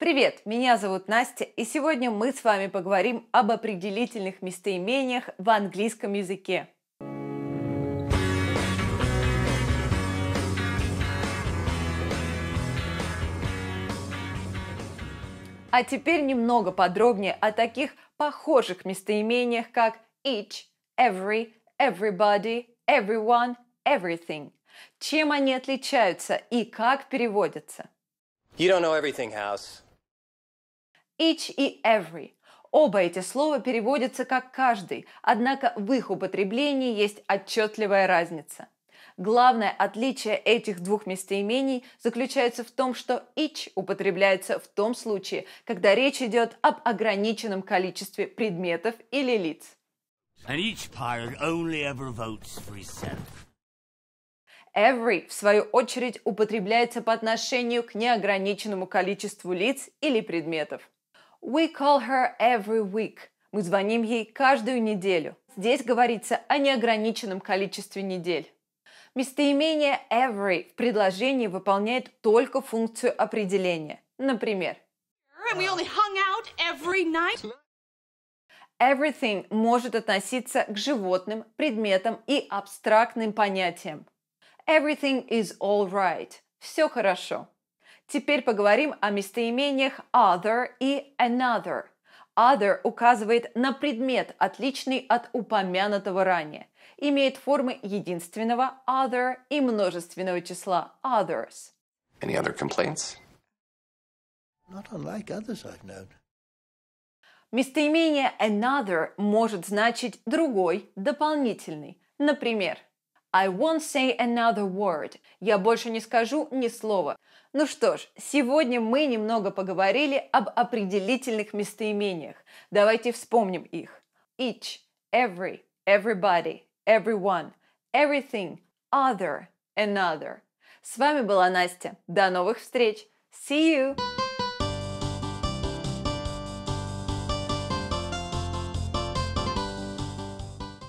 Привет, меня зовут Настя, и сегодня мы с вами поговорим об определительных местоимениях в английском языке. А теперь немного подробнее о таких похожих местоимениях, как each, every, everybody, everyone, everything. Чем они отличаются и как переводятся? You don't know everything, House. Each и every. Оба эти слова переводятся как «каждый», однако в их употреблении есть отчетливая разница. Главное отличие этих двух местоимений заключается в том, что each употребляется в том случае, когда речь идет об ограниченном количестве предметов или лиц. Every, в свою очередь, употребляется по отношению к неограниченному количеству лиц или предметов. We call her every week. Мы звоним ей каждую неделю. Здесь говорится о неограниченном количестве недель. Местоимение every в предложении выполняет только функцию определения. Например, Everything может относиться к животным, предметам и абстрактным понятиям. Everything is all right. Все хорошо. Теперь поговорим о местоимениях other и another. Other указывает на предмет, отличный от упомянутого ранее. Имеет формы единственного other и множественного числа others. Any other complaints? Not unlike others I've known. Местоимение another может значить другой, дополнительный. Например, I won't say another word. Я больше не скажу ни слова. Ну что ж, сегодня мы немного поговорили об определительных местоимениях. Давайте вспомним их. Each, every, everybody, everyone, everything, other, another. С вами была Настя. До новых встреч. See you!